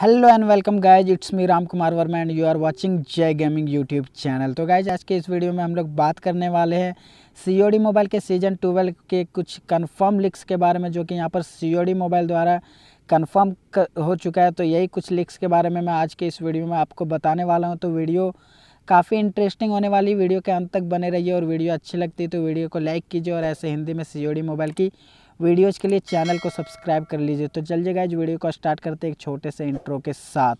hello and welcome guys it's me Ram Kumar Verma and you are watching Jai gaming YouTube channel तो guys आज के इस video में हम लोग बात करने वाले हैं सी मोबाइल के सीजन ट्वेल्व के कुछ कंफर्म लिक्स के बारे में जो कि यहाँ पर सी मोबाइल द्वारा कंफर्म हो चुका है तो यही कुछ लिक्स के बारे में मैं आज के इस वीडियो में आपको बताने वाला हूँ तो वीडियो काफ़ी इंटरेस्टिंग होने वाली वीडियो के अंत तक बने रहिए और वीडियो अच्छी लगती है तो वीडियो को लाइक कीजिए और ऐसे हिंदी में सी मोबाइल की वीडियोज़ के लिए चैनल को सब्सक्राइब कर लीजिए तो चल जाएगा इस वीडियो को स्टार्ट करते एक छोटे से इंट्रो के साथ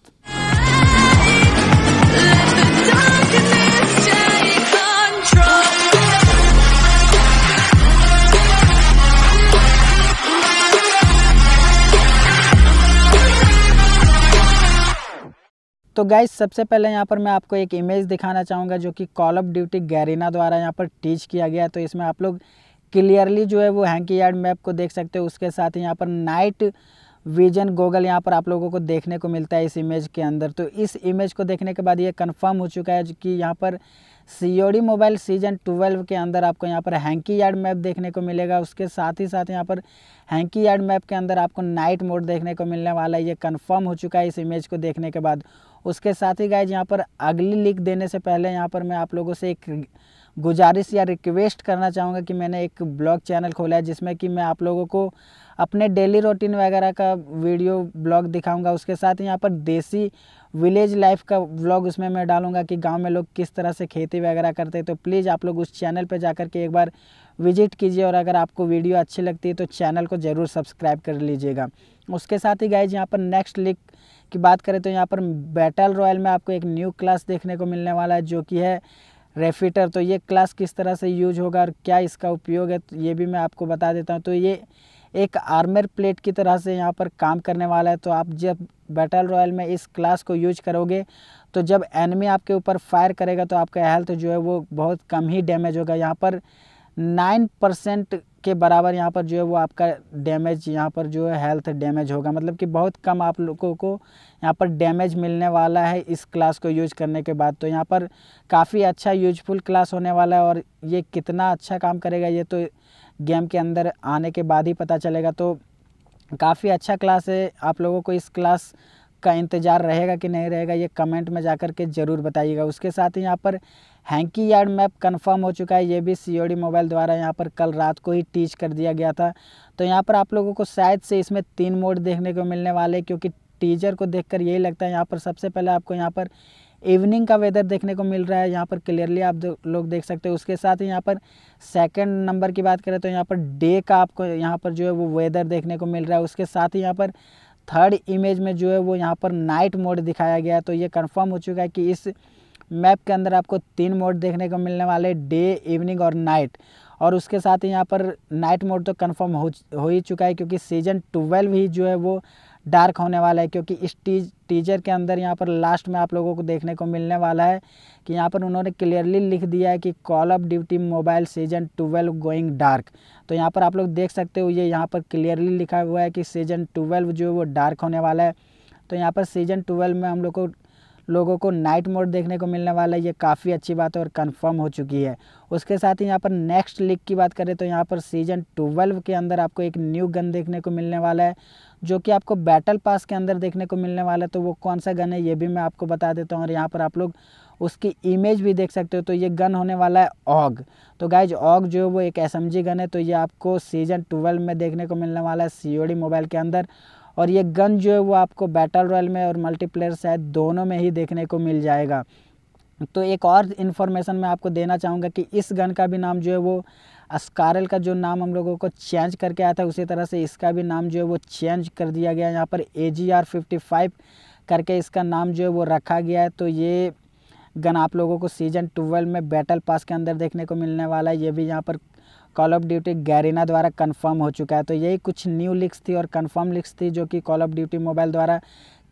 तो गाइज सबसे पहले यहाँ पर मैं आपको एक इमेज दिखाना चाहूँगा जो कि कॉल ऑफ ड्यूटी गैरिना द्वारा यहाँ पर टीच किया गया है तो इसमें आप लोग क्लियरली जो है वो हैंकी यार्ड मैप को देख सकते हो उसके साथ यहाँ पर नाइट विजन गूगल यहाँ पर आप लोगों को देखने को मिलता है इस इमेज के अंदर तो इस इमेज को देखने के बाद ये कंफर्म हो चुका है कि यहाँ पर सी मोबाइल सीजन 12 के अंदर आपको यहाँ पर हैंकी यार्ड मैप देखने को मिलेगा उसके साथ ही साथ यहाँ पर हैंकी यार्ड मैप के अंदर आपको नाइट मोड देखने को मिलने वाला है ये कन्फर्म हो चुका है इस इमेज को देखने के बाद उसके साथ ही गाय यहाँ पर अगली लिख देने से पहले यहाँ पर मैं आप लोगों से एक गुजारिश या रिक्वेस्ट करना चाहूँगा कि मैंने एक ब्लॉग चैनल खोला है जिसमें कि मैं आप लोगों को अपने डेली रूटीन वगैरह का वीडियो ब्लॉग दिखाऊंगा उसके साथ यहाँ पर देसी विलेज लाइफ का ब्लॉग उसमें मैं डालूंगा कि गांव में लोग किस तरह से खेती वगैरह करते हैं तो प्लीज़ आप लोग उस चैनल पर जाकर के एक बार विजिट कीजिए और अगर आपको वीडियो अच्छी लगती है तो चैनल को ज़रूर सब्सक्राइब कर लीजिएगा उसके साथ ही गाइज यहाँ पर नेक्स्ट लिख की बात करें तो यहाँ पर बैटल रॉयल में आपको एक न्यू क्लास देखने को मिलने वाला है जो कि है रेफिटर तो ये क्लास किस तरह से यूज होगा और क्या इसका उपयोग है तो ये भी मैं आपको बता देता हूँ तो ये एक आर्मर प्लेट की तरह से यहाँ पर काम करने वाला है तो आप जब बैटल रॉयल में इस क्लास को यूज करोगे तो जब एनमी आपके ऊपर फायर करेगा तो आपका हेल्थ जो है वो बहुत कम ही डैमेज होगा यहाँ पर नाइन परसेंट के बराबर यहाँ पर जो है वो आपका डैमेज यहाँ पर जो है हेल्थ डैमेज होगा मतलब कि बहुत कम आप लोगों को यहाँ पर डैमेज मिलने वाला है इस क्लास को यूज करने के बाद तो यहाँ पर काफ़ी अच्छा यूजफुल क्लास होने वाला है और ये कितना अच्छा काम करेगा ये तो गेम के अंदर आने के बाद ही पता चलेगा तो काफ़ी अच्छा क्लास है आप लोगों को इस क्लास का इंतज़ार रहेगा कि नहीं रहेगा ये कमेंट में जाकर के ज़रूर बताइएगा उसके साथ ही यहाँ पर हैंकी यार्ड मैप कंफर्म हो चुका है ये भी सीओडी मोबाइल द्वारा यहाँ पर कल रात को ही टीच कर दिया गया था तो यहाँ पर आप लोगों को शायद से इसमें तीन मोड देखने को मिलने वाले क्योंकि टीजर को देख यही लगता है यहाँ पर सबसे पहले आपको यहाँ पर इवनिंग का वेदर देखने को मिल रहा है यहाँ पर क्लियरली आप लोग देख सकते हो उसके साथ ही यहाँ पर सेकंड नंबर की बात करें तो यहाँ पर डे का आपको यहाँ पर जो है वो वेदर देखने को मिल रहा है उसके साथ ही यहाँ पर थर्ड इमेज में जो है वो यहाँ पर नाइट मोड दिखाया गया है तो ये कंफर्म हो चुका है कि इस मैप के अंदर आपको तीन मोड देखने को मिलने वाले डे इवनिंग और नाइट और उसके साथ ही यहाँ पर नाइट मोड तो कंफर्म हो हो ही चुका है क्योंकि सीज़न ट्वेल्व ही जो है वो डार्क होने वाला है क्योंकि इस टीज टीजर के अंदर यहाँ पर लास्ट में आप लोगों को देखने को मिलने वाला है कि यहाँ पर उन्होंने क्लियरली लिख दिया है कि call of duty mobile season twelve going dark तो यहाँ पर आप लोग देख सकते हो ये यहाँ पर क्लियरली लिखा हुआ है कि सीजन ट्वेल्व जो है वो डार्क होने वाला है तो यहाँ पर सीजन ट्वेल्व में हम लोग को लोगों को नाइट मोड देखने को मिलने वाला है ये काफ़ी अच्छी बात है और कन्फर्म हो चुकी है उसके साथ ही यहाँ पर नेक्स्ट लीग की बात करें तो यहाँ पर सीजन ट्वेल्व के अंदर आपको एक न्यू गन देखने को मिलने वाला है जो कि आपको बैटल पास के अंदर देखने को मिलने वाला है तो वो कौन सा गन है ये भी मैं आपको बता देता हूँ और यहाँ पर आप लोग उसकी इमेज भी देख सकते हो तो ये गन होने वाला है ऑग तो गाइज ऑग जो है वो एक एस गन है तो ये आपको सीजन ट्वेल्व में देखने को मिलने वाला है सी मोबाइल के अंदर और ये गन जो है वो आपको बैटल रॉयल में और मल्टीप्लेयर शायद दोनों में ही देखने को मिल जाएगा तो एक और इन्फॉर्मेशन मैं आपको देना चाहूँगा कि इस गन का भी नाम जो है वो अस्कारल का जो नाम हम लोगों को चेंज करके आया था उसी तरह से इसका भी नाम जो है वो चेंज कर दिया गया यहाँ पर A G R fifty five करके इसका नाम जो है वो रखा गया है तो ये गन आप लोगों को सीजन ट्वेल्व में बैटल पास के अंदर देखने को मिलने वाला है ये भी यहाँ पर कॉल ऑफ ड्यूटी गैरिना द्वारा कंफर्म हो चुका है तो यही कुछ न्यू लिक्स थी और कंफर्म लिक्स थी जो कि कॉल ऑफ ड्यूटी मोबाइल द्वारा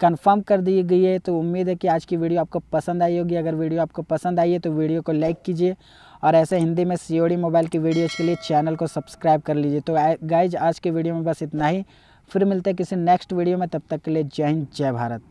कंफर्म कर दी गई है तो उम्मीद है कि आज की वीडियो आपको पसंद आई होगी अगर वीडियो आपको पसंद आई है तो वीडियो को लाइक कीजिए और ऐसे हिंदी में सी मोबाइल की वीडियोज़ के लिए चैनल को सब्सक्राइब कर लीजिए तो गाइज आज के वीडियो में बस इतना ही फिर मिलते हैं किसी नेक्स्ट वीडियो में तब तक के लिए जय हिंद जय भारत